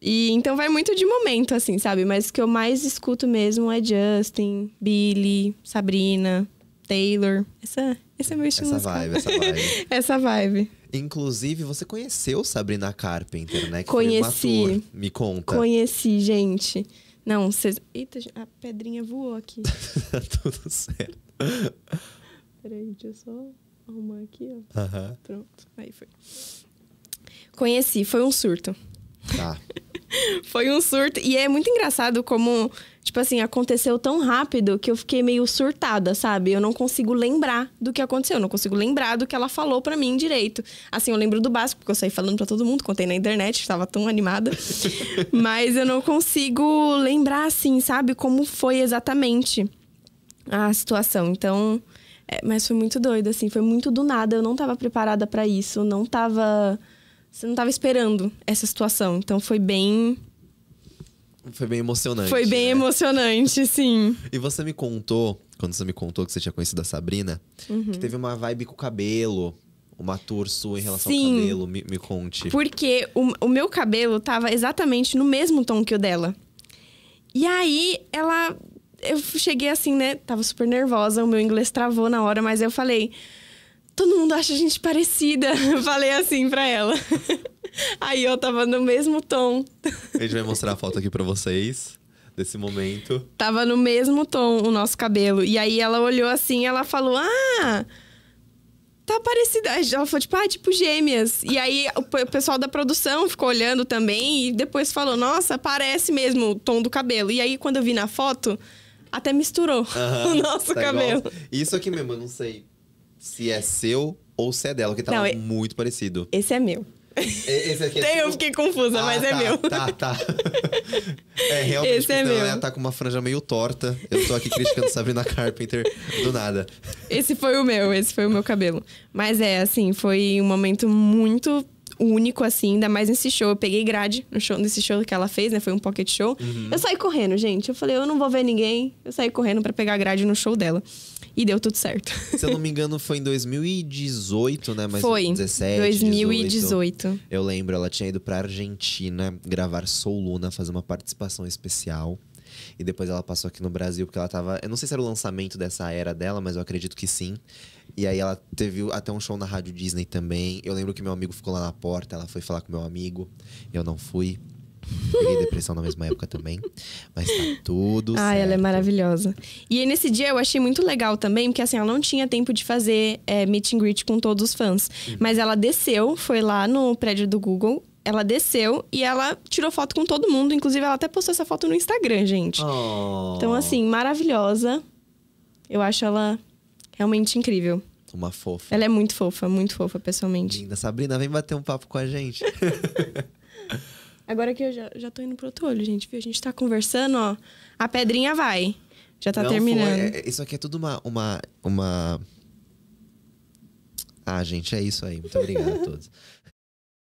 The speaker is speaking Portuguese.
E então vai muito de momento, assim, sabe? Mas o que eu mais escuto mesmo é Justin, Billy, Sabrina, Taylor. Essa, esse é meu estilo. Essa musical. vibe, essa vibe. essa vibe. Inclusive, você conheceu Sabrina Carpenter, né? Que Conheci. Foi Me conta. Conheci, gente. Não, vocês. Eita, a pedrinha voou aqui. Tudo certo. Peraí, deixa eu só arrumar aqui, ó. Uh -huh. Pronto, aí foi. Conheci, foi um surto. Tá. Foi um surto. E é muito engraçado como, tipo assim, aconteceu tão rápido que eu fiquei meio surtada, sabe? Eu não consigo lembrar do que aconteceu. Eu não consigo lembrar do que ela falou para mim direito. Assim, eu lembro do básico, porque eu saí falando para todo mundo, contei na internet, estava tão animada. Mas eu não consigo lembrar, assim, sabe? Como foi exatamente a situação. Então. É, mas foi muito doido, assim, foi muito do nada. Eu não tava preparada para isso, não tava você não estava esperando essa situação. Então foi bem. Foi bem emocionante. Foi bem né? emocionante, sim. E você me contou, quando você me contou que você tinha conhecido a Sabrina, uhum. que teve uma vibe com o cabelo uma tour sua em relação Sim, ao cabelo? Me, me conte. Porque o, o, meu cabelo tava exatamente no mesmo tom que o dela. E aí ela. Eu cheguei assim, né? Tava super nervosa, o meu inglês travou na hora, mas eu falei: todo mundo acha a gente parecida. Falei assim pra ela. Aí eu tava no mesmo tom. A gente vai mostrar a foto aqui pra vocês desse momento. Tava no mesmo tom o nosso cabelo. E aí ela olhou assim, ela falou: Ah, tá parecida. Ela falou, tipo, ah, tipo gêmeas. E aí o pessoal da produção ficou olhando também e depois falou: Nossa, parece mesmo o tom do cabelo. E aí quando eu vi na foto, até misturou o nosso tá cabelo. Igual. Isso aqui mesmo, eu não sei se é seu ou se é dela, que tava tá Não, muito parecido. Esse é meu. Esse aqui é Até eu tipo- fiquei confusa, Ah, mas é tá, meu. Tá, tá. É realmente Esse é meu. ela é, tá com uma franja meio torta. Eu tô aqui criticando Sabrina Carpenter do nada. Esse foi o meu, esse foi o meu cabelo. Mas é, assim, foi um momento muito único, assim, ainda mais nesse show. Eu peguei grade no show, nesse show que ela fez, né? Foi um pocket show. Uhum. Eu saí correndo, gente. Eu falei, eu não vou ver ninguém. Eu saí correndo pra pegar grade no show dela. E deu tudo certo. Se eu não me engano, foi em 2018, né? Mas foi. 17, 2018. 18. Eu lembro, ela tinha ido pra Argentina gravar Sou Luna, fazer uma participação especial. E depois ela passou aqui no Brasil, porque ela tava. Eu não sei se era o lançamento dessa era dela, mas eu acredito que sim. E aí ela teve até um show na Rádio Disney também. Eu lembro que meu amigo ficou lá na porta, ela foi falar com meu amigo. Eu não fui. Peguei depressão na mesma época também. Mas tá tudo Ah, certo. ela é maravilhosa. E aí, nesse dia eu achei muito legal também, porque assim, ela não tinha tempo de fazer é, meet and greet com todos os fãs. Uhum. Mas ela desceu, foi lá no prédio do Google, ela desceu e ela tirou foto com todo mundo. Inclusive, ela até postou essa foto no Instagram, gente. Oh. Então, assim, maravilhosa. Eu acho ela realmente incrível. Uma fofa. Ela é muito fofa, muito fofa, pessoalmente. Linda. Sabrina, vem bater um papo com a gente. Agora que eu já, já tô indo pro outro olho, gente. Viu? A gente tá conversando, ó. A pedrinha vai. Já tá não, terminando. Foi, é, isso aqui é tudo uma, uma, uma. Ah, gente, é isso aí. Muito obrigado a todos.